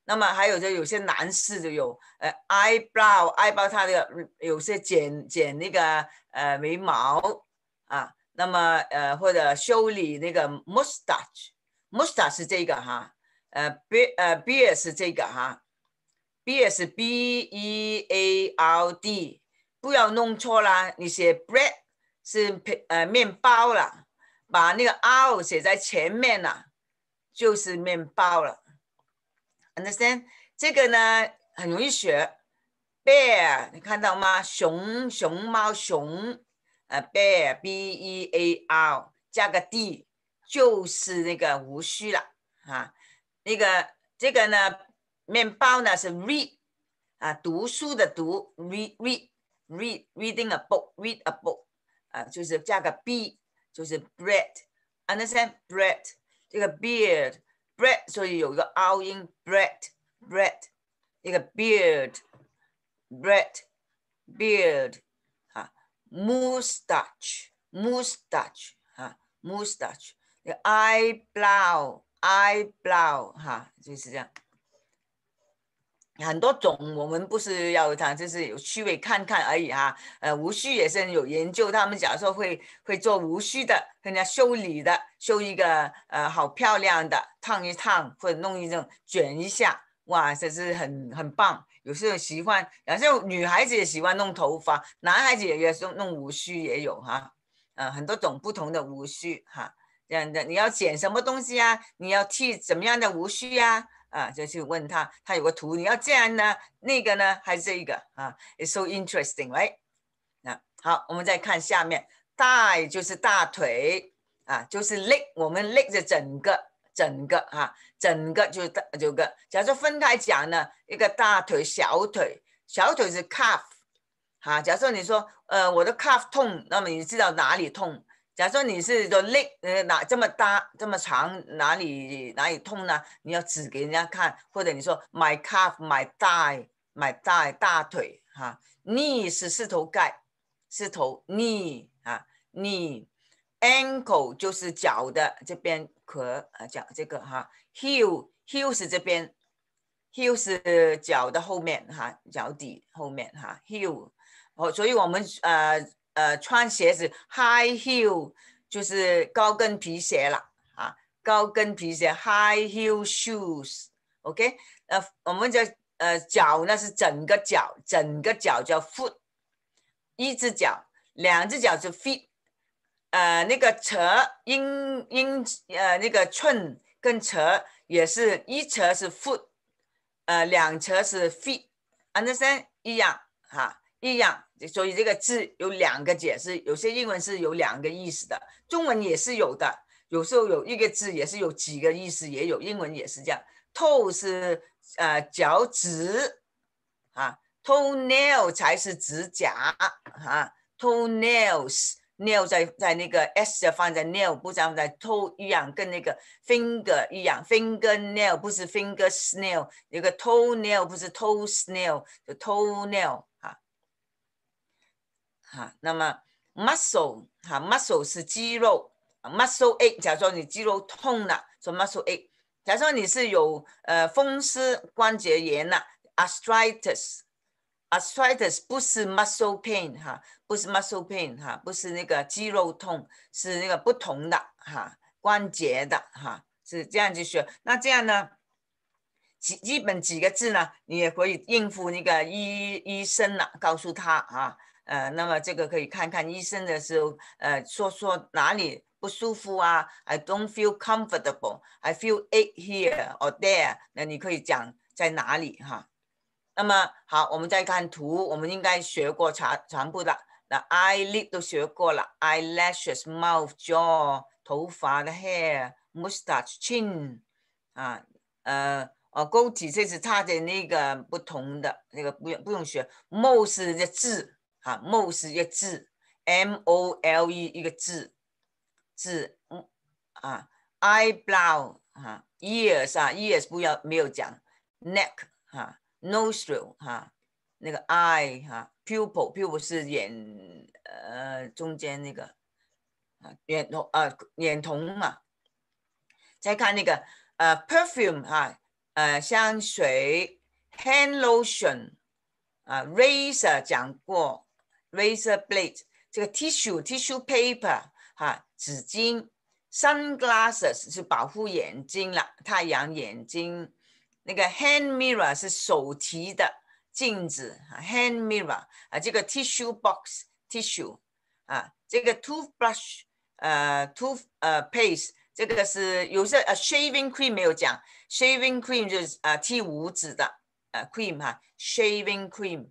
那么还有就有些男士就有呃 eyebrow eyebrow 他的有些剪剪那个呃眉毛啊，那么呃或者修理那个 moustache moustache 是这个哈，呃 be 呃 beard 是这个哈，beard 是 b e a r d 不要弄错啦，你写 bread 是呃面包啦，把那个 r 写在前面啦，就是面包了。understand 这个呢很容易学，bear 你看到吗？熊熊猫熊啊 bear b e a r 加个 d 就是那个无需了啊。那个这个呢面包呢是 read 啊读书的读 read read read reading a book read a book 啊就是加个 b 就是 bread understand bread 这个 beard。bread，所以有一个拗音，bread bread，一个 beard bread beard 啊，moustache moustache moustache. moustache. The eyebrow eyebrow. 哈，就是这样。很多种，我们不是要它，就是有趣味看看而已哈。呃，无需也是有研究，他们假如说会会做无需的，人家修理的，修一个呃好漂亮的，烫一烫或者弄一种卷一下，哇，这是很很棒。有时候喜欢，有时候女孩子也喜欢弄头发，男孩子也也是弄无须也有哈。呃，很多种不同的无须哈，这样的你要剪什么东西呀？你要剃怎么样的无须呀？啊，就去问他，他有个图，你要这样呢，那个呢，还是这一个啊？It's so interesting，right？啊，好，我们再看下面，大就是大腿啊，就是 leg，我们 leg 着整个，整个啊，整个就是大九个。假如说分开讲呢，一个大腿、小腿，小腿是 calf，哈，假如说你说，呃，我的 calf 痛，那么你知道哪里痛？假如说你是说肋，呃，哪这么大、这么长，哪里哪里痛呢？你要指给人家看，或者你说 my calf、my thigh、g 大大腿哈，knee 是四头盖，四头 knee 啊 knee，ankle 就是脚的这边壳啊脚这个哈，heel heel 是这边，heel 是脚的后面哈，脚底后面哈 heel，哦，所以我们呃。呃，穿鞋子，high heel 就是高跟皮鞋了啊，高跟皮鞋，high heel shoes，OK？呃，我们叫呃脚呢是整个脚，整个脚叫 foot，一只脚，两只脚是 feet。呃，那个“尺”英英呃那个“寸”跟“尺”也是一尺是 foot，呃，两尺是 f e e t a n d e r s a n 一样哈，一样。所以这个字有两个解释，有些英文是有两个意思的，中文也是有的。有时候有一个字也是有几个意思，也有英文也是这样。Toe 是呃脚趾啊，toe nail 才是指甲啊，toe nails nail 在在那个 s 要放在 nail，不像在 toe 一样，跟那个 finger 一样，fingernail 不是 finger s nail，那个 toe nail 不是 toe nail，就 toe nail。哈，那么 muscle 哈，muscle 是肌肉，muscle ache，假如说你肌肉痛了，说 muscle ache。假如说你是有呃风湿关节炎了，arthritis，arthritis 不是 muscle pain 哈，不是 muscle pain 哈，不是那个肌肉痛，是那个不同的哈，关节的哈，是这样子学。那这样呢，几基本几个字呢，你也可以应付那个医医生了，告诉他啊。呃，那么这个可以看看医生的时候，呃，说说哪里不舒服啊？I don't feel comfortable. I feel it h e r e or there. 那你可以讲在哪里哈。那么好，我们再看图，我们应该学过全全部的。那 eye lid 都学过了 eyelashes, mouth, jaw, 头发的 hair, mustache, chin. 啊，呃，哦，固体这是它的那个不同的那个不用不用学，mouth 的字。啊，mole 是一个字，m-o-l-e 一个字，字嗯啊，eye brow 啊，ears 啊，ears 不要没有讲，neck 哈，nose r i l 哈，那个 eye 哈，pupil pupil 是眼呃中间那个啊眼瞳呃眼瞳嘛，再看那个呃 perfume 啊呃香水，hand lotion 啊 razor 讲过。razor blade 这个 tissue tissue paper 哈纸巾 sunglasses 是保护眼睛了太阳眼睛，那个 hand mirror 是手提的镜子啊 hand mirror 啊这个 tissue box tissue 啊这个 toothbrush 呃 tooth 呃 paste 这个是有些呃 shaving cream 没有讲 shaving cream 就是呃剃胡子的呃 cream 哈 shaving cream。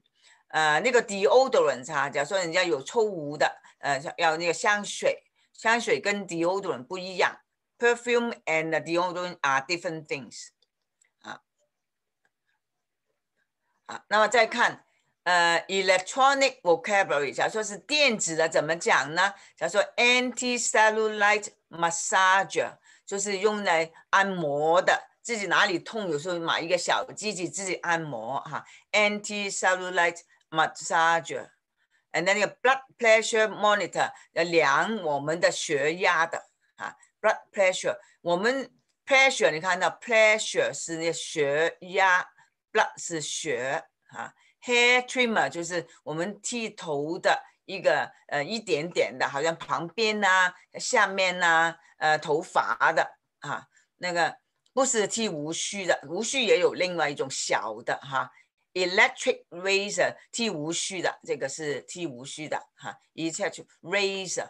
呃，那个 deodorant 哈，假如说人家有臭狐的，呃，要那个香水，香水跟 deodorant 不一样，perfume and deodorant are different things，啊，啊，那么再看，呃，electronic vocabulary，假如说是电子的怎么讲呢？假如说 anti-cellulite massager 就是用来按摩的，自己哪里痛，有时候买一个小机器自己按摩哈，anti-cellulite。massage，and then the blood pressure monitor 要量我们的血压的啊，blood pressure，我们 pressure 你看到 pressure 是那血压，blood 是血啊，hair trimmer 就是我们剃头的一个呃一点点的，好像旁边呐、下面呐、呃头发的啊，那个不是剃胡须的，胡须也有另外一种小的哈。Electric razor 剃无须的，这个是剃无须的哈。一下去 razor，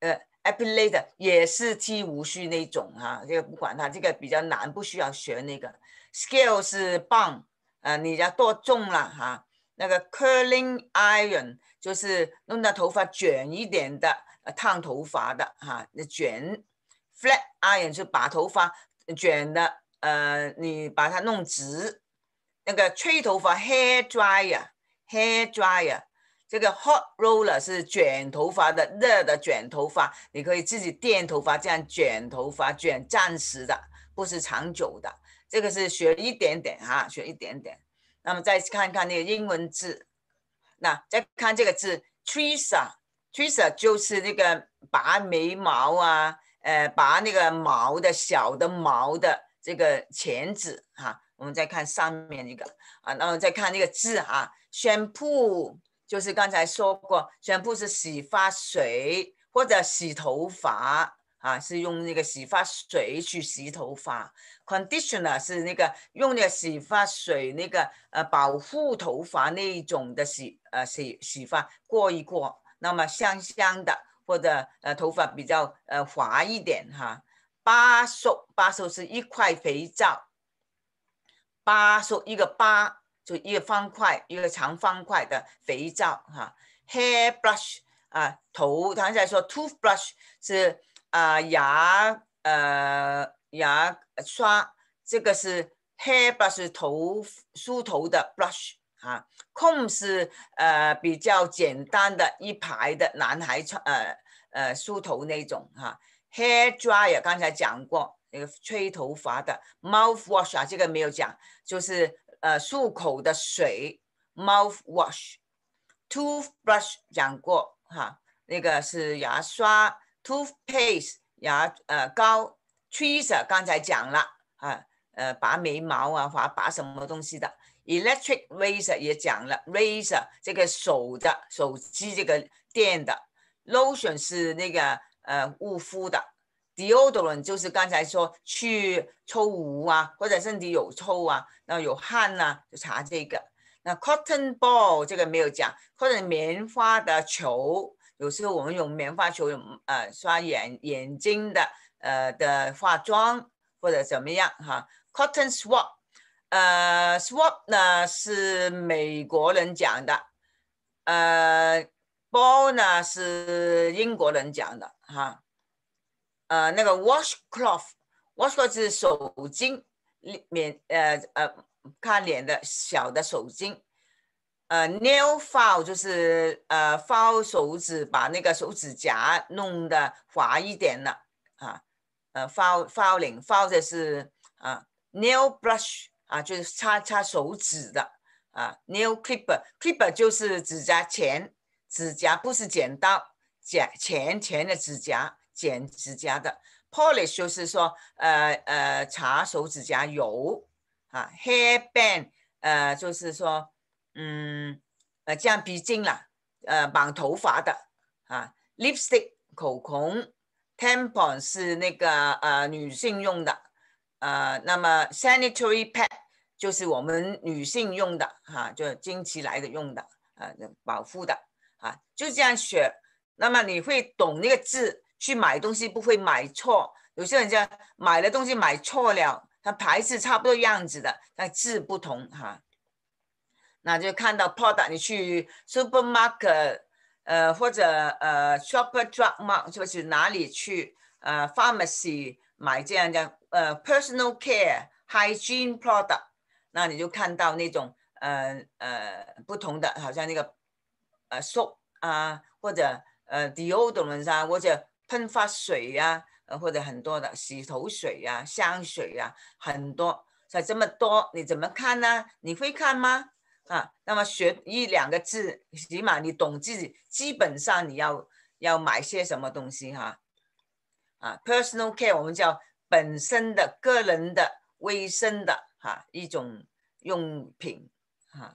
呃，epilator 也是剃无须那种哈。这个不管它，这个比较难，不需要学那个 scale 是棒呃，你要多重了哈。那个 curling iron 就是弄到头发卷一点的，呃，烫头发的哈，那卷 flat iron 是把头发卷的，呃，你把它弄直。那个吹头发 hair dryer，hair dryer，这个 hot roller 是卷头发的，热的卷头发，你可以自己垫头发这样卷头发，卷暂时的，不是长久的。这个是学一点点哈，学一点点。那么再看看那个英文字，那再看这个字 t r i s a t r i s a 就是那个拔眉毛啊，呃，拔那个毛的小的毛的这个钳子哈。我们再看上面一个啊，那么再看那个字哈，宣布就是刚才说过，宣布是洗发水或者洗头发啊，是用那个洗发水去洗头发。Conditioner 是那个用那个洗发水那个呃保护头发那一种的洗呃洗洗发过一过，那么香香的或者呃头发比较呃滑一点哈。巴素巴素是一块肥皂。八说一个八，就一个方块，一个长方块的肥皂哈。Hair brush 啊，头，刚才说 toothbrush 是啊牙呃牙刷，这个是 hair brush 头梳头的 brush 啊。Comb 是呃比较简单的一排的男孩穿呃呃梳头那种哈。Hair dryer 刚才讲过。那个吹头发的 mouthwash 啊，这个没有讲，就是呃漱口的水 mouthwash，toothbrush 讲过哈，那个是牙刷 toothpaste 牙呃膏 t r a z e r 刚才讲了啊，呃拔眉毛啊，拔拔什么东西的 electric razor 也讲了 razor 这个手的手机这个电的 lotion 是那个呃护肤的。Deodorant 就是刚才说去臭狐啊，或者身体有臭啊，那有汗呐，就查这个。那 Cotton ball 这个没有讲，或者棉花的球，有时候我们用棉花球呃刷眼眼睛的呃的化妆或者怎么样哈。Cotton swab，呃，swab 呢是美国人讲的，呃，ball 呢是英国人讲的哈。呃，那个 wash cloth，wash cloth 是手巾，面，呃呃擦脸的小的手巾。呃，nail file 就是呃，file 手指，把那个手指甲弄的滑一点的啊。呃，file fileing f i l e i n 是啊，nail brush 啊，就是擦擦手指的啊。nail clipper clipper 就是指甲钳，指甲不是剪刀，剪钳钳的指甲。剪指甲的 polish 就是说，呃呃，擦手指甲油啊，hairband 呃就是说，嗯，呃橡皮筋啦，呃绑头发的啊，lipstick 口红 t a m p o n 是那个呃女性用的，呃，那么 sanitary pad 就是我们女性用的哈，就经期来的用的啊，保护的啊，就这样学，那么你会懂那个字。去买东西不会买错，有些人家买的东西买错了，它牌子差不多样子的，但字不同哈。那就看到 product，你去 supermarket，呃或者呃 shopper drug mart，就是哪里去呃 pharmacy 买这样子呃 personal care hygiene product，那你就看到那种呃呃不同的，好像那个呃 soap 啊或者呃 deodorant 啊或者。喷发水呀，或者很多的洗头水呀、香水呀，很多才这么多，你怎么看呢？你会看吗？啊，那么学一两个字，起码你懂自己，基本上你要要买些什么东西哈？啊，personal care 我们叫本身的个人的卫生的哈一种用品啊，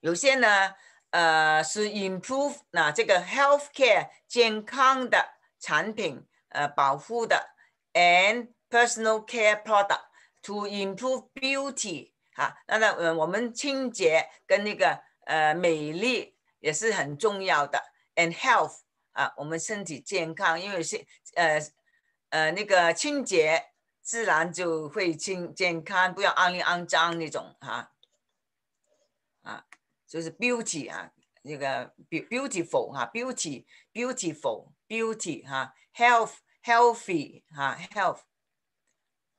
有些呢。呃，是 improve 那这个 health care 健康的产品，呃，保护的 and personal care product to improve beauty 哈，那那呃我们清洁跟那个呃美丽也是很重要的，and health 啊，我们身体健康，因为是呃呃那个清洁自然就会清健康，不要肮里肮脏那种哈。就是 beauty 啊，那个 beautiful 啊，beauty beautiful beauty 啊，health healthy 啊，health。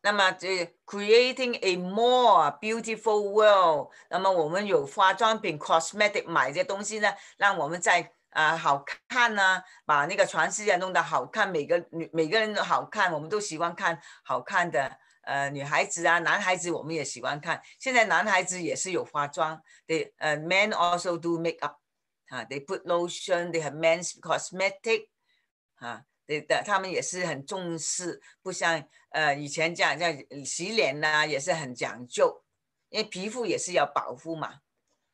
那么这 creating a more beautiful world。那么我们有化妆品 cosmetic 买这些东西呢，让我们在啊好看呢，把那个全世界弄得好看，每个每个人都好看，我们都喜欢看好看的。呃，女孩子啊，男孩子我们也喜欢看。现在男孩子也是有化妆，they 呃，men also do make up，啊，they put lotion，they have men's cosmetic，啊，对的，他们也是很重视，不像呃以前这样，像洗脸呐也是很讲究，因为皮肤也是要保护嘛，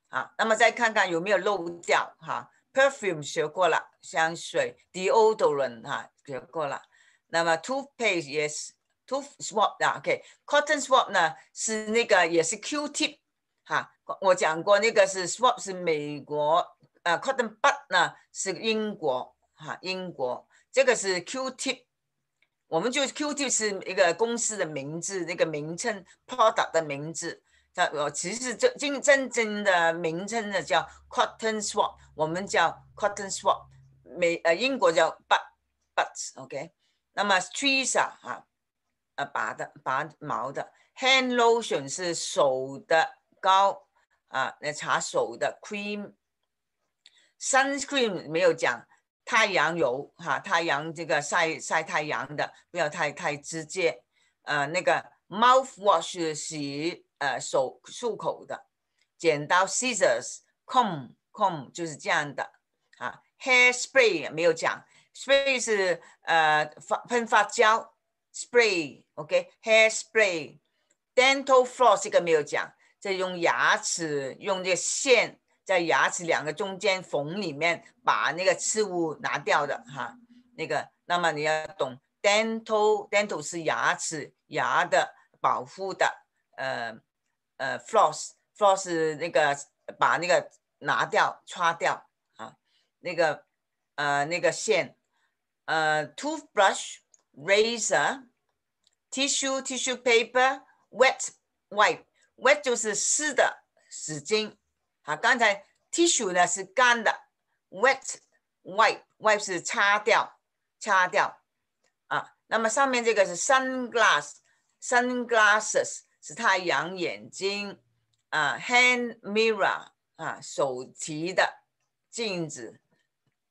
啊，那么再看看有没有漏掉哈，perfume 学过了，香水，deodorant 哈学过了，那么 toothpaste yes To swap 啊，OK，Cotton Swap 呢是那个也是 Q T，i p 哈，我讲过那个是 Swap 是美国，呃，Cotton Bud 呢是英国，哈，英国这个是 Q T，i p 我们就 Q T i p 是一个公司的名字，那个名称 Product 的名字，它，我其实真真真正的名称呢叫 Cotton Swap，我们叫 Cotton Swap，美呃英国叫 Bud Bud，OK，那么 s t r e e s 啊，哈。呃，拔的拔毛的，hand lotion 是手的膏啊，来擦手的 cream，sunscreen 没有讲太阳油哈，太阳这个晒晒太阳的不要太太直接，呃，那个 mouthwash 洗呃手漱口的，剪刀 scissors，comb comb 就是这样的啊，hair spray 没有讲，spray 是呃发喷发胶。Spray OK, hair spray, dental floss 这个没有讲，这用牙齿用这个线在牙齿两个中间缝里面把那个刺物拿掉的哈，那个那么你要懂 dental dental 是牙齿牙的保护的，呃呃 floss floss 那个把那个拿掉擦掉啊，那个呃那个线呃 toothbrush razor。Tissue, tissue paper, wet wipe, wet 就是湿的纸巾。好，刚才 Tissue 呢是干的，wet wipe wipe 是擦掉，擦掉。啊，那么上面这个是 sunglass, sunglasses 是太阳眼睛啊，hand mirror 啊手提的镜子。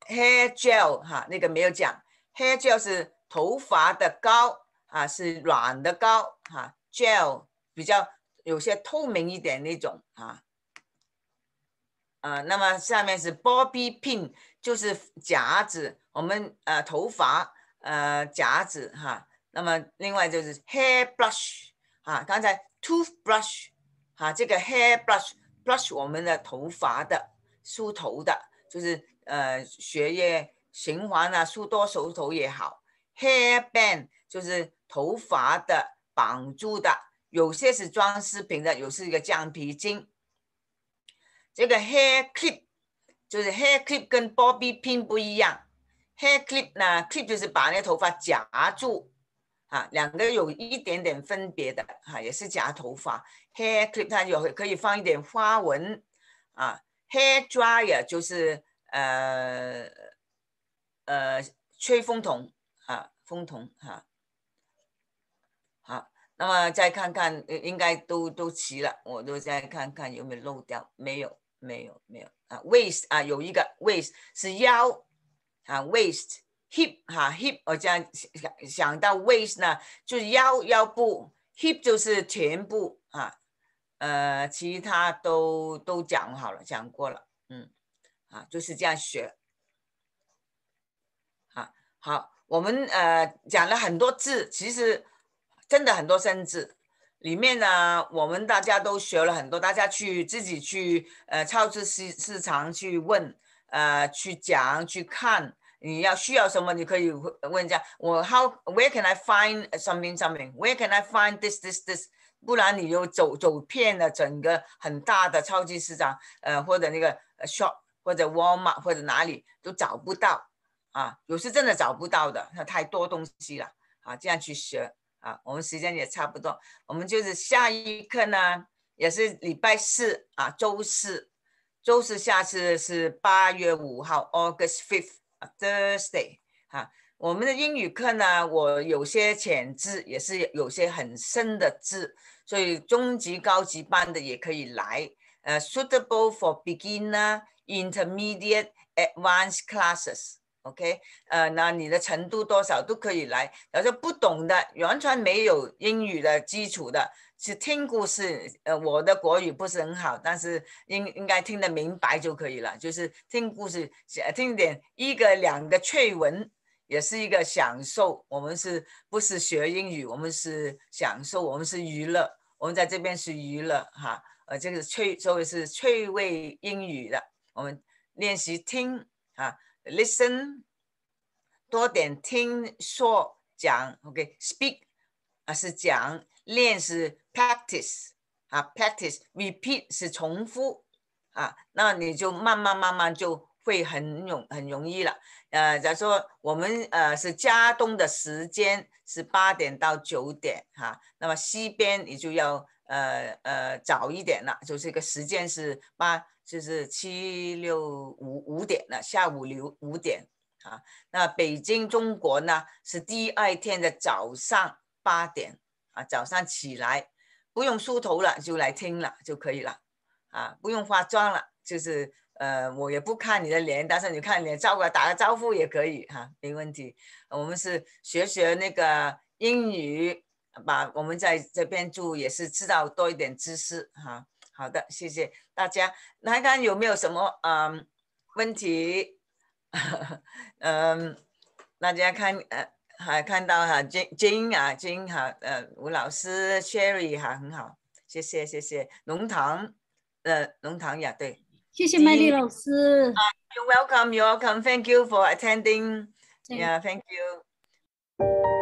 Hair gel 哈那个没有讲，hair gel 是头发的膏。啊，是软的膏哈，gel 比较有些透明一点那种哈，啊，那么下面是 bobby pin 就是夹子，我们呃头发呃夹子哈，那么另外就是 hair brush 啊，刚才 toothbrush 啊，这个 hair brush brush 我们的头发的梳头的，就是呃血液循环啊，梳多梳头也好，hair band 就是。头发的绑住的，有些是装饰品的，有是一个橡皮筋。这个 hair clip 就是 hair clip 跟 Bobby pin 不一样。hair clip 呢 clip 就是把那个头发夹住啊，两个有一点点分别的哈，也是夹头发。hair clip 它有可以放一点花纹啊。hair dryer 就是呃呃吹风筒啊，风筒啊。那么再看看，应该都都齐了。我都再看看有没有漏掉，没有，没有，没有啊。Waste 啊，有一个 Waste 是腰啊，Waste hip 哈，hip 我这样想想到 Waste 呢，就是腰腰部，hip 就是全部啊。呃，其他都都讲好了，讲过了，嗯，啊就是这样学。啊，好，我们呃讲了很多字，其实。真的很多生字，里面呢，我们大家都学了很多，大家去自己去呃超级市市场去问，呃去讲去看，你要需要什么，你可以问一下我 How Where can I find something something Where can I find this this this？不然你又走走遍了整个很大的超级市场，呃或者那个 shop 或者沃尔玛或者哪里都找不到啊，有时真的找不到的，那太多东西了啊，这样去学。我们时间也差不多，我们就是下一课呢，也是礼拜四啊，周四，周四下次是八月五号，August fifth，Thursday，哈，我们的英语课呢，我有些浅字，也是有些很深的字，所以中级、高级班的也可以来，呃，suitable for beginner，intermediate，advanced classes。OK，呃，那你的程度多少都可以来。有时候不懂的，完全没有英语的基础的，是听故事。呃，我的国语不是很好，但是应应该听得明白就可以了。就是听故事，听一点一个两个趣闻，也是一个享受。我们是不是学英语？我们是享受，我们是娱乐。我们在这边是娱乐哈。呃，这个趣所谓是趣味英语的，我们练习听啊。Listen，多点听说讲，OK。Speak 啊是讲，练是 practice 啊，practice，repeat 是重复啊，那你就慢慢慢慢就会很容很容易了。呃，假如说我们呃是加东的时间是八点到九点哈，那么西边你就要。呃呃，早一点了，就这个时间是八，就是七六五五点了，下午六五点啊。那北京中国呢是第二天的早上八点啊，早上起来不用梳头了就来听了就可以了啊，不用化妆了，就是呃我也不看你的脸，但是你看脸照个打个招呼也可以哈，没问题。我们是学学那个英语。把我们在这边住也是知道多一点知识哈。好的，谢谢大家。来看有没有什么嗯问题？嗯，大家看呃还看到哈金金啊金好呃吴老师 s h e r r y 哈很好，谢谢谢谢龙堂呃龙堂呀对，谢谢麦丽老师。You welcome, you welcome. Thank you for attending. Yeah, thank you.